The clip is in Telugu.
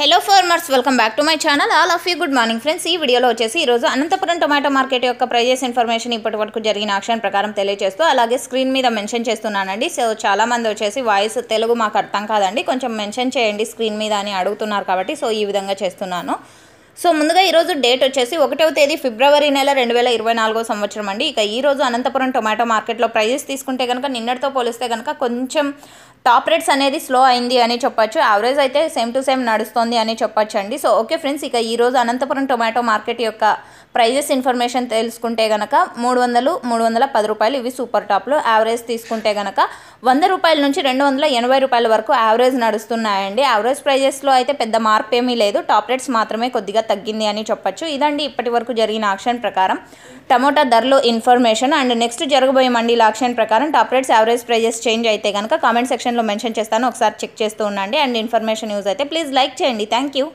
hello farmers welcome back to my channel all of you good morning friends ఈ వీడియోలో వచ్చేసి ఈరోజు అనంతపురం టొమాటో మార్కెట్ యొక్క ప్రైజెస్ ఇన్ఫర్మేషన్ ఇప్పటి వరకు జరిగిన ఆక్షన్ ప్రకారం తెలియజేస్తూ అలాగే స్క్రీన్ మీద మెన్షన్ చేస్తున్నానండి సో చాలామంది వచ్చేసి వాయిస్ తెలుగు మాకు అర్థం కాదండి కొంచెం మెన్షన్ చేయండి స్క్రీన్ మీద అని అడుగుతున్నారు కాబట్టి సో ఈ విధంగా చేస్తున్నాను సో ముందుగా ఈరోజు డేట్ వచ్చేసి ఒకటవ తేదీ ఫిబ్రవరి నెల రెండు వేల ఇరవై నాలుగో సంవత్సరం అండి ఇక ఈరోజు అనంతపురం టొమాటో మార్కెట్లో ప్రైజెస్ తీసుకుంటే కనుక నిన్నటితో పోలిస్తే కనుక కొంచెం టాప్ రేట్స్ అనేది స్లో అయింది అని చెప్పొచ్చు యావరేజ్ అయితే సేమ్ టు సేమ్ నడుస్తుంది అని చెప్పొచ్చు అండి సో ఓకే ఫ్రెండ్స్ ఇక ఈరోజు అనంతపురం టొమాటో మార్కెట్ యొక్క ప్రైజెస్ ఇన్ఫర్మేషన్ తెలుసుకుంటే గనక మూడు వందలు మూడు వందల పది రూపాయలు ఇవి సూపర్ టాప్లు యావరేజ్ తీసుకుంటే కనుక వంద రూపాయల నుంచి రెండు వందల ఎనభై రూపాయల వరకు యావరేజ్ నడుస్తున్నాయండి యావరేజ్ ప్రైజెస్లో అయితే పెద్ద మార్పు ఏమీ లేదు టాప్ రేట్స్ మాత్రమే కొద్దిగా తగ్గింది అని చెప్పొచ్చు ఇదండి ఇప్పటి వరకు జరిగిన ఆక్షన్ ప్రకారం టమోటా ధరలో ఇన్ఫర్మేషన్ అండ్ నెక్స్ట్ జరగబోయే మండీల ఆక్షన్ ప్రకారం top rates average prices change అయితే కనుక కామెంట్ సెక్షన్లో మెన్షన్ చేస్తాను ఒకసారి చెక్ చేస్తూ ఉండండి అండ్ ఇన్ఫర్మేషన్ యూజ్ అయితే ప్లీజ్ లైక్ చేయండి థ్యాంక్ యూ